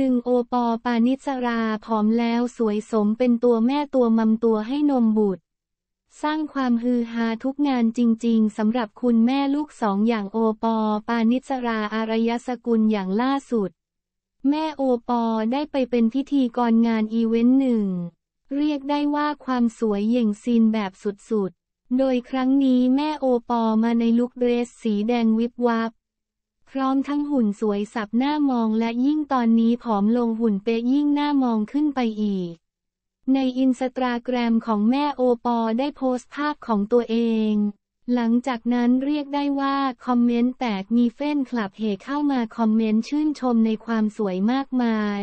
ลึงโอปอปานิสราผอมแล้วสวยสมเป็นตัวแม่ตัวมัมตัวให้นมบุตร สร้างความฮือฮาทุกงานจริงๆสำหรับคุณแม่ลูกสองอย่างโอปอ ปานิสราอารยสกุลอย่างล่าสุด แม่โอปอได้ไปเป็นพิธีกรงานอีเวนต์หนึ่งเรียกได้ว่าความสวยเย่งซีนแบบสุดๆโดยครั้งนี้แม่โอปอมาในลุคเดรสสีแดงวิบวับพร้อมทั้งหุ่นสวยสับหน้ามองและยิ่งตอนนี้ผอมลงหุ่นเป๊ยิ่งหน้ามองขึ้นไปอีก ในอินสตาแกรมของแม่โอปอได้โพสต์ภาพของตัวเอง หลังจากนั้นเรียกได้ว่า คอมเมนต์แตกมีเฟ้นคลับเหเข้ามาคอมเมนต์ชื่นชมในความสวยมากมาย